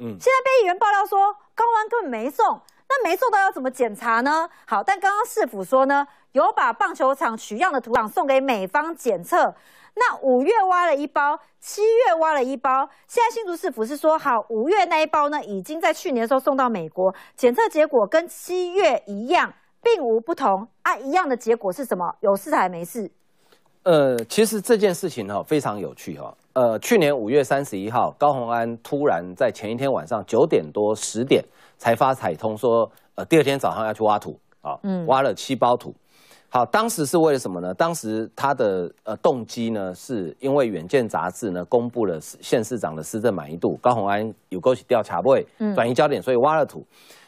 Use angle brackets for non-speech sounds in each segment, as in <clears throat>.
嗯，现在被议员爆料说，高官根本没送，那没送到要怎么检查呢？好，但刚刚市府说呢，有把棒球场取样的土壤送给美方检测。那五月挖了一包，七月挖了一包，现在新竹市府是说，好，五月那一包呢，已经在去年的时候送到美国检测，结果跟七月一样，并无不同。啊，一样的结果是什么？有事还是没事？呃，其实这件事情哈，非常有趣哈。呃，去年五月三十一号，高宏安突然在前一天晚上九点多十点才发彩通说，呃，第二天早上要去挖土啊，嗯，挖了七包土。好，当时是为了什么呢？当时他的呃动机呢，是因为《远见》杂志呢公布了县市长的施政满意度，高宏安有勾起调查会转移焦点，所以挖了土。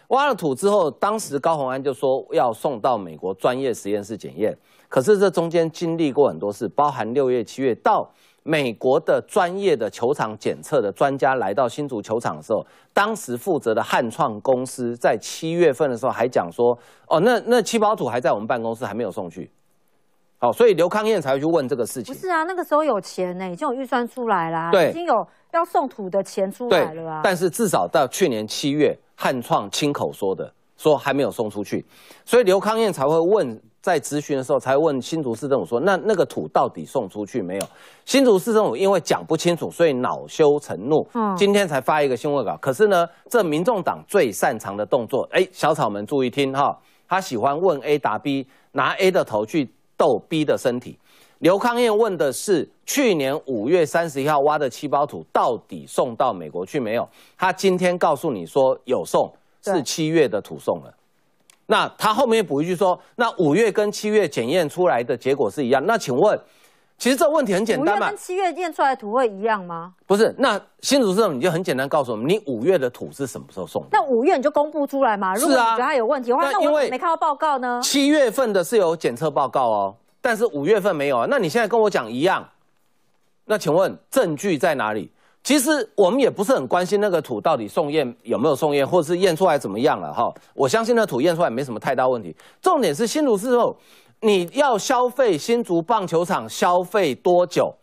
挖了土之后，当时高宏安就说要送到美国专业实验室检验。可是这中间经历过很多事，包含六月、七月到。美国的专业的球场检测的专家来到新竹球场的时候，当时负责的汉创公司在七月份的时候还讲说：“哦，那那七宝土还在我们办公室，还没有送去。”好，所以刘康燕才会去问这个事情。不是啊，那个时候有钱呢，已经有预算出来啦，已经有要送土的钱出来了啊。但是至少到去年七月，汉创亲口说的，说还没有送出去，所以刘康燕才会问。在咨询的时候才问新竹市政府说，那那个土到底送出去没有？新竹市政府因为讲不清楚，所以恼羞成怒，嗯，今天才发一个新闻稿。可是呢，这民众党最擅长的动作，哎，小草们注意听哈，他喜欢问 A 答 B，拿 A 的头去逗 B 的身体。刘康燕问的是去年五月三十一号挖的七包土到底送到美国去没有？他今天告诉你说有送，是七月的土送了。那他后面补一句说：“那五月跟七月检验出来的结果是一样。”那请问，其实这问题很简单嘛？五月跟七月验出来的土会一样吗？不是，那新竹持人你就很简单告诉我们，你五月的土是什么时候送的？那五月你就公布出来嘛？是啊，如果它有问题的话，那我因为没看到报告呢。七月份的是有检测报告哦，但是五月份没有啊。那你现在跟我讲一样，那请问证据在哪里？其实我们也不是很关心那个土到底送验有没有送验，或者是验出来怎么样了哈。我相信那土验出来没什么太大问题。重点是新竹之后，你要消费新竹棒球场消费多久？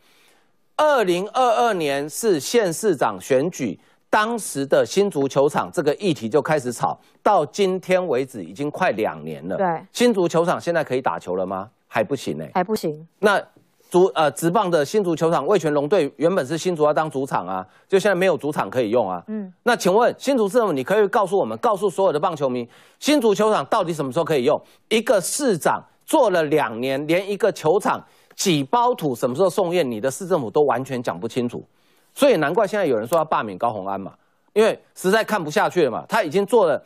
二零二二年是县市长选举，当时的新竹球场这个议题就开始炒，到今天为止已经快两年了。对，新竹球场现在可以打球了吗？还不行呢？还不行。那。足呃直棒的新足球场，魏全龙队原本是新竹要当主场啊，就现在没有主场可以用啊。嗯，那请问新竹市政府，你可以告诉我们，告诉所有的棒球迷，新足球场到底什么时候可以用？一个市长做了两年，连一个球场几包土什么时候送验，你的市政府都完全讲不清楚，所以难怪现在有人说要罢免高鸿安嘛，因为实在看不下去了嘛，他已经做了。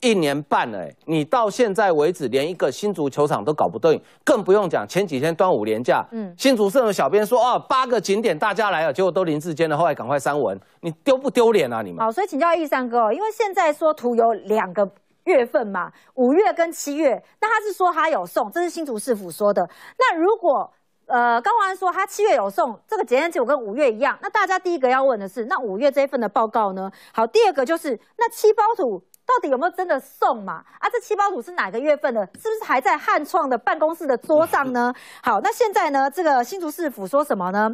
一年半了，你到现在为止连一个新足球场都搞不定，更不用讲前几天端午连假，嗯，新竹社的小编说哦，八个景点大家来了，结果都林志坚的，后来赶快删文，你丢不丢脸啊？你们好，所以请教玉山哥，因为现在说图有两个月份嘛，五月跟七月，那他是说他有送，这是新竹市府说的。那如果呃高文安说他七月有送，这个景点就有跟五月一样，那大家第一个要问的是，那五月这一份的报告呢？好，第二个就是那七包土。到底有没有真的送嘛？啊，这七包土是哪个月份的？是不是还在汉创的办公室的桌上呢？<laughs> 好，那现在呢？这个新竹市府说什么呢？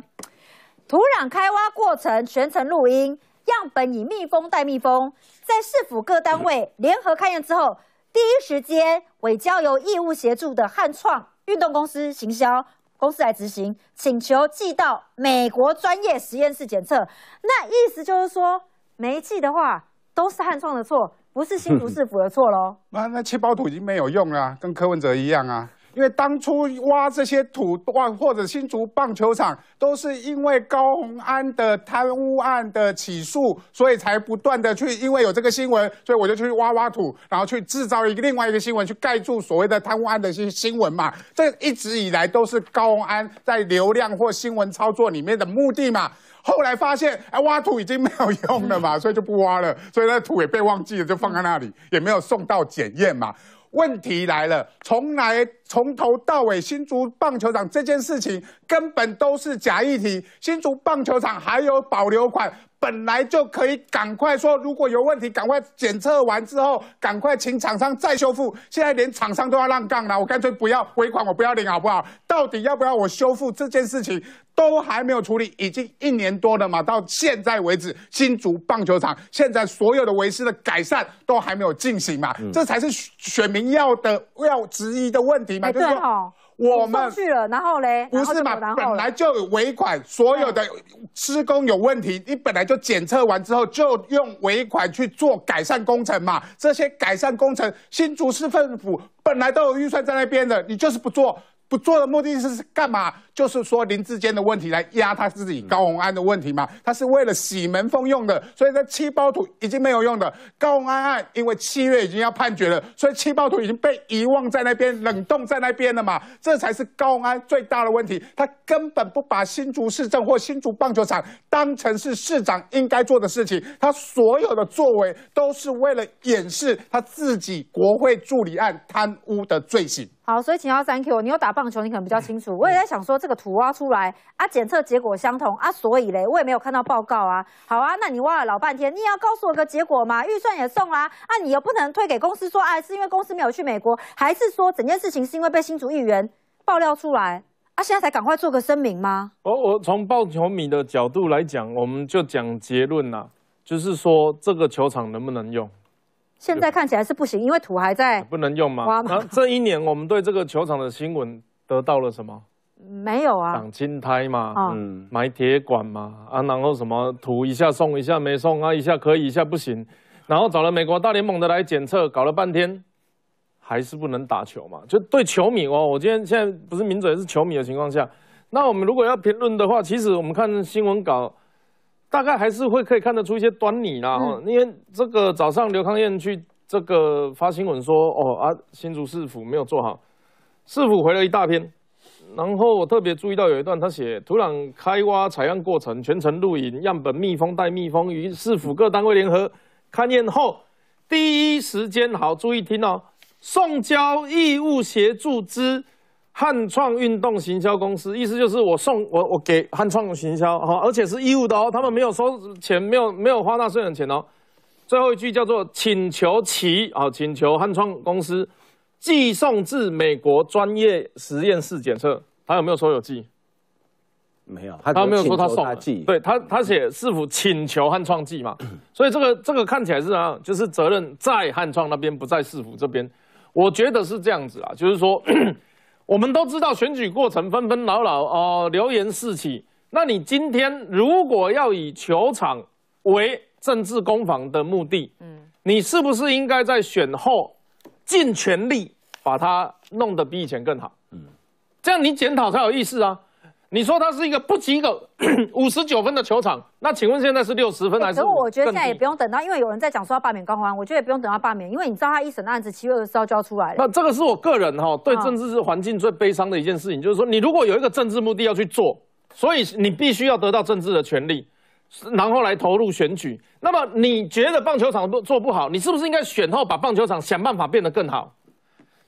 土壤开挖过程全程录音，样本以密封袋密封，在市府各单位联合勘验之后，第一时间委交由义务协助的汉创运动公司行销公司来执行，请求寄到美国专业实验室检测。那意思就是说，没寄的话都是汉创的错。不是新竹市府的错喽。<laughs> 那那切包土已经没有用了，跟柯文哲一样啊。因为当初挖这些土，挖或者新竹棒球场，都是因为高洪安的贪污案的起诉，所以才不断的去，因为有这个新闻，所以我就去挖挖土，然后去制造一另外一个新闻，去盖住所谓的贪污案的新新闻嘛。这一直以来都是高洪安在流量或新闻操作里面的目的嘛。后来发现，哎，挖土已经没有用了嘛，所以就不挖了，所以那土也被忘记了，就放在那里，也没有送到检验嘛。问题来了，从来。从头到尾，新竹棒球场这件事情根本都是假议题。新竹棒球场还有保留款，本来就可以赶快说，如果有问题，赶快检测完之后，赶快请厂商再修复。现在连厂商都要让杠了，我干脆不要尾款，我不要领，好不好？到底要不要我修复这件事情，都还没有处理，已经一年多了嘛，到现在为止，新竹棒球场现在所有的维斯的改善都还没有进行嘛，这才是选民要的要质疑的问题。哎，对吼，我们去了，然后嘞，不是嘛？本来就有尾款，所有的施工有问题，你本来就检测完之后就用尾款去做改善工程嘛。这些改善工程，新竹市政府本来都有预算在那边的，你就是不做。不做的目的是干嘛？就是说林志坚的问题来压他自己高洪安的问题嘛？他是为了洗门风用的，所以这七包土已经没有用的。高洪安案因为七月已经要判决了，所以七包土已经被遗忘在那边，冷冻在那边了嘛？这才是高洪安最大的问题，他根本不把新竹市政或新竹棒球场当成是市长应该做的事情，他所有的作为都是为了掩饰他自己国会助理案贪污的罪行。好，所以请 y 三 Q，你有打棒球，你可能比较清楚。我也在想说，这个土挖出来啊，检测结果相同啊，所以嘞，我也没有看到报告啊。好啊，那你挖了老半天，你也要告诉我个结果嘛？预算也送啦，啊，你又不能退给公司说，哎，是因为公司没有去美国，还是说整件事情是因为被新竹议员爆料出来啊？现在才赶快做个声明吗？我我从棒球迷的角度来讲，我们就讲结论啦，就是说这个球场能不能用？现在看起来是不行，因为土还在，不能用吗？啊，这一年我们对这个球场的新闻得到了什么？没有啊，挡青苔嘛，嗯，埋铁管嘛，啊，然后什么土一下送一下没送啊，一下可以一下不行，然后找了美国大联盟的来检测，搞了半天还是不能打球嘛。就对球迷哦，我今天现在不是名嘴是球迷的情况下，那我们如果要评论的话，其实我们看新闻稿。大概还是会可以看得出一些端倪啦，因为这个早上刘康燕去这个发新闻说，哦啊，新竹市府没有做好，市府回了一大篇，然后我特别注意到有一段，他写土壤开挖采样过程全程录影，样本密封带密封，与市府各单位联合勘验后，第一时间好注意听哦，送交义务协助之。汉创运动行销公司，意思就是我送我我给汉创行销哈，而且是义务的哦，他们没有收钱，没有没有花纳税人的钱哦。最后一句叫做请求其啊，请求汉创公司寄送至美国专业实验室检测。他有没有说有寄？没有，他没有说他送，对他他写是否请求汉创寄嘛？<clears throat> 所以这个这个看起来是啊，就是责任在汉创那边，不在市府这边。我觉得是这样子啊，就是说。我们都知道选举过程纷纷扰扰，哦，流言四起。那你今天如果要以球场为政治攻防的目的，嗯，你是不是应该在选后尽全力把它弄得比以前更好？嗯，这样你检讨才有意思啊。你说他是一个不及格 <clears throat> 五十九分的球场，那请问现在是六十分还是？可是我觉得现在也不用等到，因为有人在讲说要罢免高欢，我觉得也不用等到罢免，因为你知道他一审的案子七月二十号交出来了。那这个是我个人哈对政治环境最悲伤的一件事情，就是说你如果有一个政治目的要去做，所以你必须要得到政治的权利，然后来投入选举。那么你觉得棒球场做做不好，你是不是应该选后把棒球场想办法变得更好？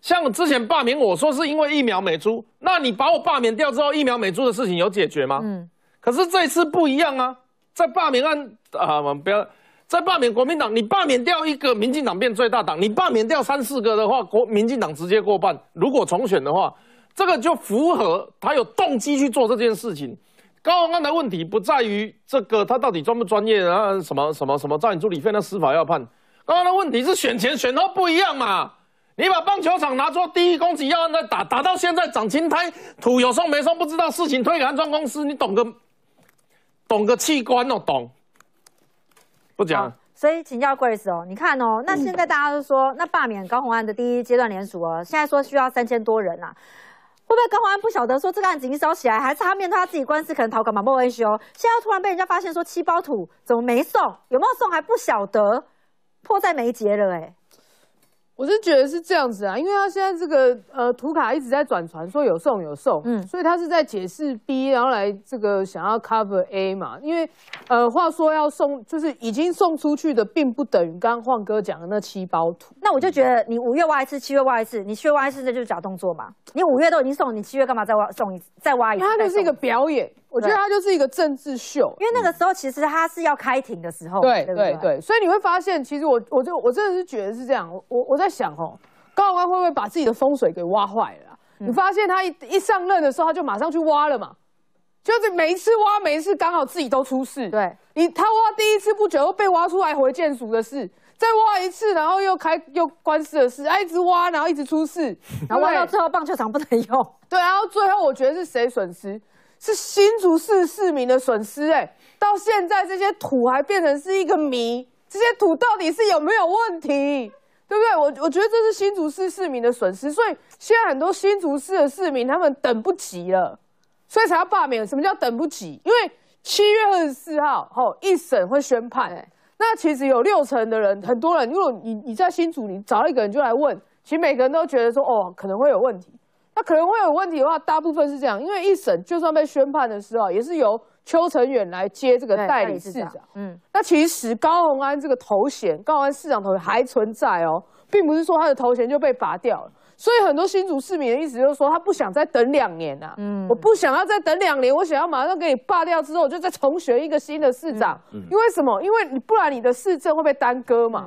像之前罢免，我说是因为疫苗没出，那你把我罢免掉之后，疫苗没出的事情有解决吗？嗯，可是这次不一样啊，在罢免案啊，我们不要在罢免国民党，你罢免掉一个民进党变最大党，你罢免掉三四个的话，国民进党直接过半。如果重选的话，这个就符合他有动机去做这件事情。高宏安的问题不在于这个他到底专不专业啊，什么什么什么，招你助理费那司法要判。高刚的问题是选前选后不一样嘛。你把棒球场拿做第一公击要人在打，打到现在长青苔土有送没送不知道，事情推给安装公司，你懂个懂个器官哦，懂不讲。所以请教 Grace 哦，你看哦，那现在大家都说，那罢免高洪安的第一阶段联署哦，现在说需要三千多人啊，会不会高洪安不晓得说这个案子营烧起来还差面，他自己官司可能逃港嘛，不维修，现在突然被人家发现说七包土怎么没送，有没有送还不晓得，迫在眉睫了哎。我是觉得是这样子啊，因为他现在这个呃图卡一直在转传，说有送有送，嗯，所以他是在解释 B，然后来这个想要 cover A 嘛。因为，呃，话说要送，就是已经送出去的，并不等于刚刚晃哥讲的那七包图。那我就觉得你五月挖一次，七月挖一次，你七月挖一次这就是假动作嘛。你五月都已经送，你七月干嘛再挖送一再挖一次？他就是一个表演。我觉得他就是一个政治秀，因为那个时候其实他是要开庭的时候，对对对，所以你会发现，其实我我就我真的是觉得是这样。我我在想哦，高官会不会把自己的风水给挖坏了？你发现他一一上任的时候，他就马上去挖了嘛，就是每一次挖，每一次刚好自己都出事。对你，他挖第一次不久又被挖出来回建署的事，再挖一次，然后又开又官司的事，一直挖，然后一直出事，然后挖到最后棒球场不能用。对后最后我觉得是谁损失？是新竹市市民的损失哎，到现在这些土还变成是一个谜，这些土到底是有没有问题，对不对？我我觉得这是新竹市市民的损失，所以现在很多新竹市的市民他们等不及了，所以才要罢免。什么叫等不及？因为七月二十四号，吼一审会宣判哎，那其实有六成的人，很多人，如果你你在新竹你找一个人就来问，其实每个人都觉得说哦可能会有问题。那可能会有问题的话，大部分是这样，因为一审就算被宣判的时候，也是由邱成远来接这个代理市长。嗯，那其实高鸿安这个头衔，高鸿安市长头衔还存在哦，并不是说他的头衔就被拔掉了。所以很多新竹市民的意思就是说，他不想再等两年呐。嗯，我不想要再等两年，我想要马上给你罢掉之后，我就再重选一个新的市长。因为什么？因为你不然你的市政会被耽搁嘛。